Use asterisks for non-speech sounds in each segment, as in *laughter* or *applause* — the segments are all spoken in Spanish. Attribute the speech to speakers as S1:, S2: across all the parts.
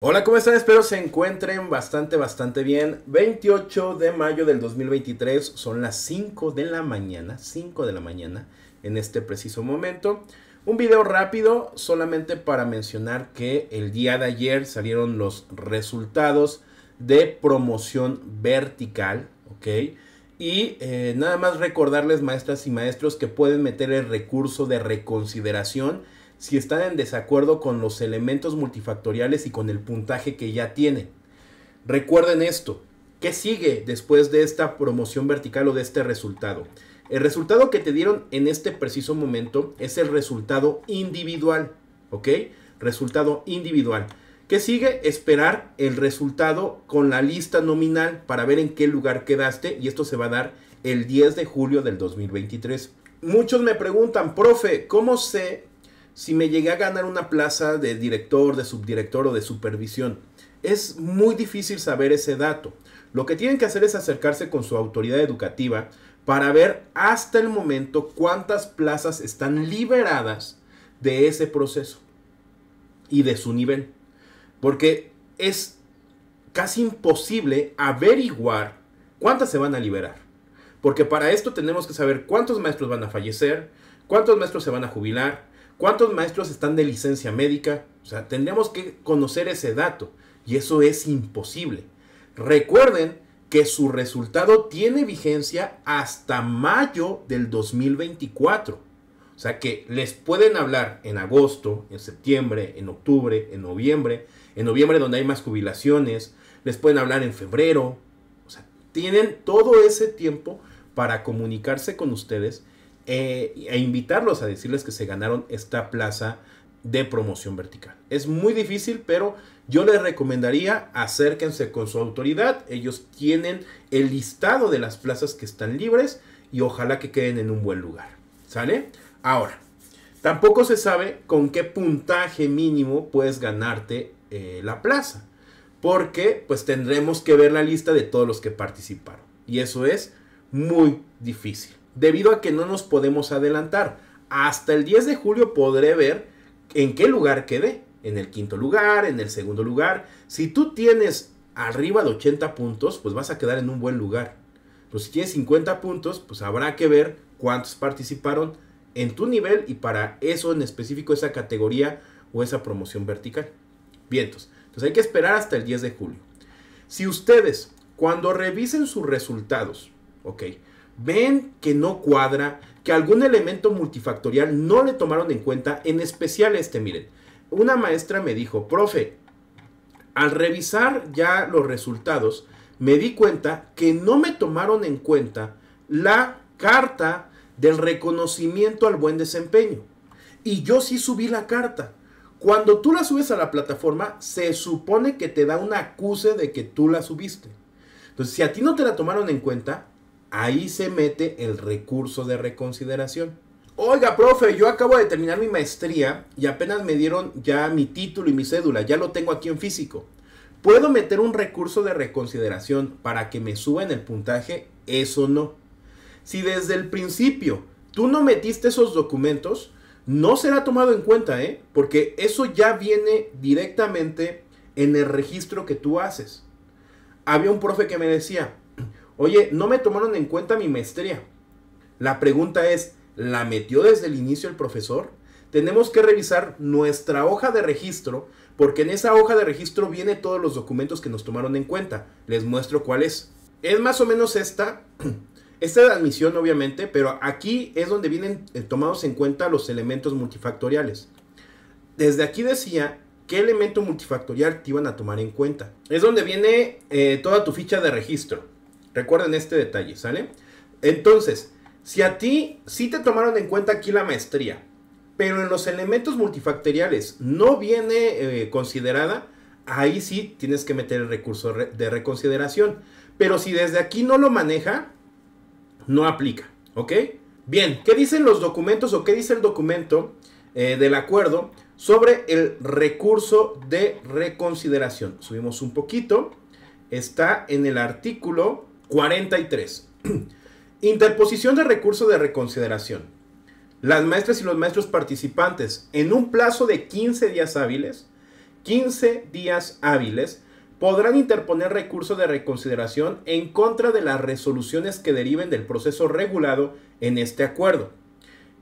S1: Hola, ¿cómo están? Espero se encuentren bastante, bastante bien. 28 de mayo del 2023, son las 5 de la mañana, 5 de la mañana, en este preciso momento. Un video rápido, solamente para mencionar que el día de ayer salieron los resultados de promoción vertical, ¿ok? Y eh, nada más recordarles, maestras y maestros, que pueden meter el recurso de reconsideración si están en desacuerdo con los elementos multifactoriales y con el puntaje que ya tienen. Recuerden esto, ¿qué sigue después de esta promoción vertical o de este resultado? El resultado que te dieron en este preciso momento es el resultado individual, ¿ok? Resultado individual. ¿Qué sigue? Esperar el resultado con la lista nominal para ver en qué lugar quedaste y esto se va a dar el 10 de julio del 2023. Muchos me preguntan, profe, ¿cómo sé si me llegué a ganar una plaza de director, de subdirector o de supervisión. Es muy difícil saber ese dato. Lo que tienen que hacer es acercarse con su autoridad educativa para ver hasta el momento cuántas plazas están liberadas de ese proceso y de su nivel. Porque es casi imposible averiguar cuántas se van a liberar. Porque para esto tenemos que saber cuántos maestros van a fallecer, cuántos maestros se van a jubilar, ¿Cuántos maestros están de licencia médica? O sea, tendremos que conocer ese dato y eso es imposible. Recuerden que su resultado tiene vigencia hasta mayo del 2024. O sea que les pueden hablar en agosto, en septiembre, en octubre, en noviembre, en noviembre donde hay más jubilaciones, les pueden hablar en febrero. O sea, tienen todo ese tiempo para comunicarse con ustedes eh, e invitarlos a decirles que se ganaron esta plaza de promoción vertical. Es muy difícil, pero yo les recomendaría acérquense con su autoridad. Ellos tienen el listado de las plazas que están libres y ojalá que queden en un buen lugar. ¿Sale? Ahora, tampoco se sabe con qué puntaje mínimo puedes ganarte eh, la plaza. Porque pues tendremos que ver la lista de todos los que participaron. Y eso es muy difícil debido a que no nos podemos adelantar. Hasta el 10 de julio podré ver en qué lugar quedé. En el quinto lugar, en el segundo lugar. Si tú tienes arriba de 80 puntos, pues vas a quedar en un buen lugar. Pero si tienes 50 puntos, pues habrá que ver cuántos participaron en tu nivel y para eso en específico esa categoría o esa promoción vertical. Vientos. Entonces hay que esperar hasta el 10 de julio. Si ustedes cuando revisen sus resultados, ok, ven que no cuadra, que algún elemento multifactorial no le tomaron en cuenta, en especial este, miren. Una maestra me dijo, profe, al revisar ya los resultados, me di cuenta que no me tomaron en cuenta la carta del reconocimiento al buen desempeño. Y yo sí subí la carta. Cuando tú la subes a la plataforma, se supone que te da un acuse de que tú la subiste. Entonces, si a ti no te la tomaron en cuenta, ahí se mete el recurso de reconsideración. Oiga, profe, yo acabo de terminar mi maestría y apenas me dieron ya mi título y mi cédula, ya lo tengo aquí en físico. ¿Puedo meter un recurso de reconsideración para que me suban el puntaje? Eso no. Si desde el principio tú no metiste esos documentos, no será tomado en cuenta, ¿eh? Porque eso ya viene directamente en el registro que tú haces. Había un profe que me decía, Oye, no me tomaron en cuenta mi maestría. La pregunta es, ¿la metió desde el inicio el profesor? Tenemos que revisar nuestra hoja de registro porque en esa hoja de registro viene todos los documentos que nos tomaron en cuenta. Les muestro cuál es. Es más o menos esta. *clears throat* Esta es admisión obviamente, pero aquí es donde vienen eh, tomados en cuenta los elementos multifactoriales. Desde aquí decía qué elemento multifactorial te iban a tomar en cuenta. Es donde viene eh, toda tu ficha de registro. Recuerden este detalle, ¿sale? Entonces, si a ti sí te tomaron en cuenta aquí la maestría, pero en los elementos multifactoriales no viene eh, considerada, ahí sí tienes que meter el recurso de reconsideración. Pero si desde aquí no lo maneja, no aplica, ¿ok? Bien, ¿qué dicen los documentos o qué dice el documento eh, del acuerdo sobre el recurso de reconsideración? Subimos un poquito. Está en el artículo 43. Interposición de recurso de reconsideración. Las maestras y los maestros participantes, en un plazo de 15 días hábiles, 15 días hábiles, podrán interponer recurso de reconsideración en contra de las resoluciones que deriven del proceso regulado en este acuerdo,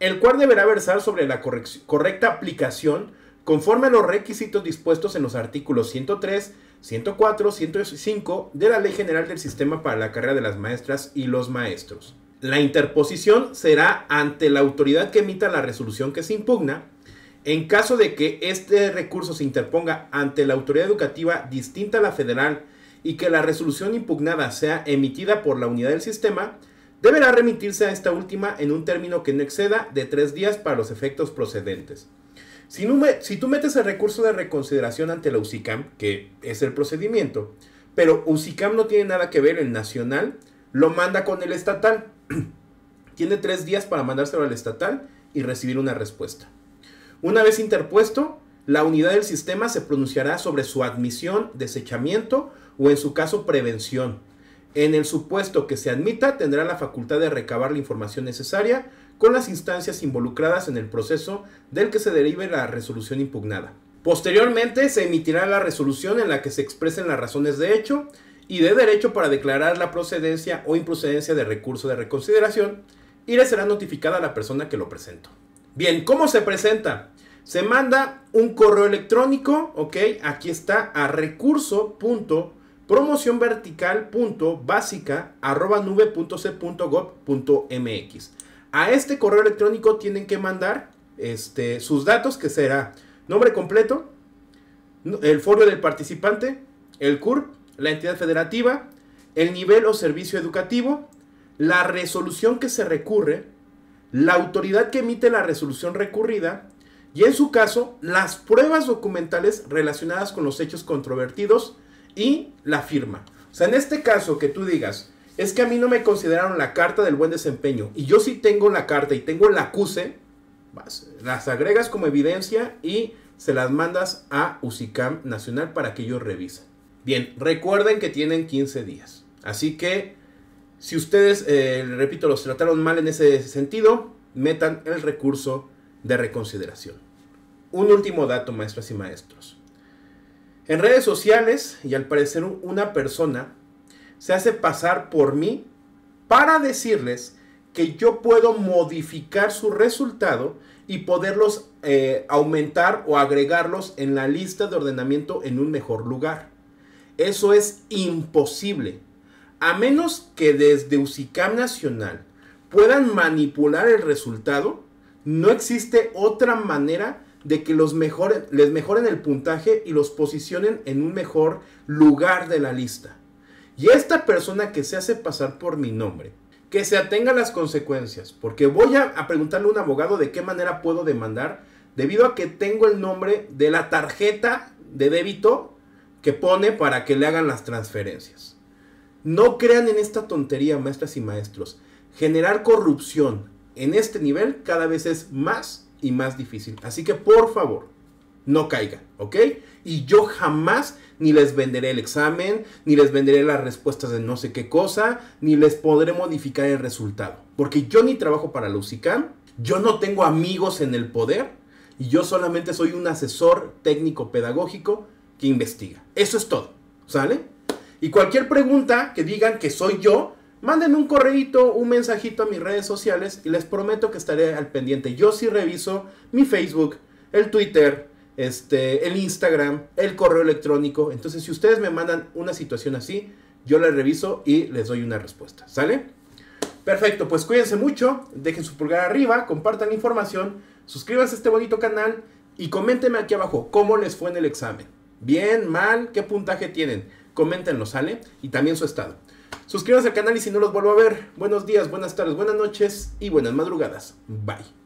S1: el cual deberá versar sobre la correcta aplicación conforme a los requisitos dispuestos en los artículos 103 104, 105 de la Ley General del Sistema para la Carrera de las Maestras y los Maestros. La interposición será ante la autoridad que emita la resolución que se impugna. En caso de que este recurso se interponga ante la autoridad educativa distinta a la federal y que la resolución impugnada sea emitida por la unidad del sistema, deberá remitirse a esta última en un término que no exceda de tres días para los efectos procedentes. Si, tú metes el recurso de reconsideración ante la UCICAM, que es el procedimiento, pero UCICAM no tiene nada que ver, el nacional lo manda con el estatal. *clears throat* tiene tres días para mandárselo al estatal y recibir una respuesta. Una vez interpuesto, la unidad del sistema se pronunciará sobre su admisión, desechamiento o en su caso prevención. En el supuesto que se admita, tendrá la facultad de recabar la información necesaria con las instancias involucradas en el proceso del que se derive la resolución impugnada. Posteriormente se emitirá la resolución en la que se expresen las razones de hecho y de derecho para declarar la procedencia o improcedencia de recurso de reconsideración y le será notificada a la persona que lo presentó. Bien, ¿cómo se presenta? Se manda un correo electrónico, ok, aquí está, a recurso.promocionvertical.básica.nube.c.gov.mx. A este correo electrónico tienen que mandar este, sus datos, que será nombre completo, el foro del participante, el CURP, la entidad federativa, el nivel o servicio educativo, la resolución que se recurre, la autoridad que emite la resolución recurrida y en su caso las pruebas documentales relacionadas con los hechos controvertidos y la firma. O sea, en este caso que tú digas, es que a mí no me consideraron la carta del buen desempeño y yo sí tengo la carta y tengo la acuse, las agregas como evidencia y se las mandas a Usicam Nacional para que ellos revisen. Bien, recuerden que tienen 15 días. Así que si ustedes, eh, repito, los trataron mal en ese sentido, metan el recurso de reconsideración. Un último dato, maestras y maestros. En redes sociales, y al parecer una persona se hace pasar por mí para decirles que yo puedo modificar su resultado y poderlos eh, aumentar o agregarlos en la lista de ordenamiento en un mejor lugar. Eso es imposible. A menos que desde UCICAM Nacional puedan manipular el resultado, no existe otra manera de que los mejoren, les mejoren el puntaje y los posicionen en un mejor lugar de la lista. Y esta persona que se hace pasar por mi nombre, que se atenga a las consecuencias, porque voy a, a, preguntarle a un abogado de qué manera puedo demandar, debido a que tengo el nombre de la tarjeta de débito que pone para que le hagan las transferencias. No crean en esta tontería, maestras y maestros. Generar corrupción en este nivel cada vez es más y más difícil. Así que por favor, no caigan, ¿ok? Y yo jamás ni les venderé el examen, ni les venderé las respuestas de no sé qué cosa, ni les podré modificar el resultado. Porque yo ni trabajo para la yo no tengo amigos en el poder, y yo solamente soy un asesor técnico pedagógico que investiga. Eso es todo, ¿sale? Y cualquier pregunta que digan que soy yo, manden un correito, un mensajito a mis redes sociales y les prometo que estaré al pendiente. Yo sí reviso mi Facebook, el Twitter, este, el Instagram, el correo electrónico. Entonces, si ustedes me mandan una situación así, yo la reviso y les doy una respuesta. ¿Sale? Perfecto, pues cuídense mucho, dejen su pulgar arriba, compartan la información, suscríbanse a este bonito canal y coméntenme aquí abajo cómo les fue en el examen. Bien, mal, qué puntaje tienen. Coméntenlo, ¿sale? Y también su estado. Suscríbanse al canal y si no los vuelvo a ver, buenos días, buenas tardes, buenas noches y buenas madrugadas. Bye.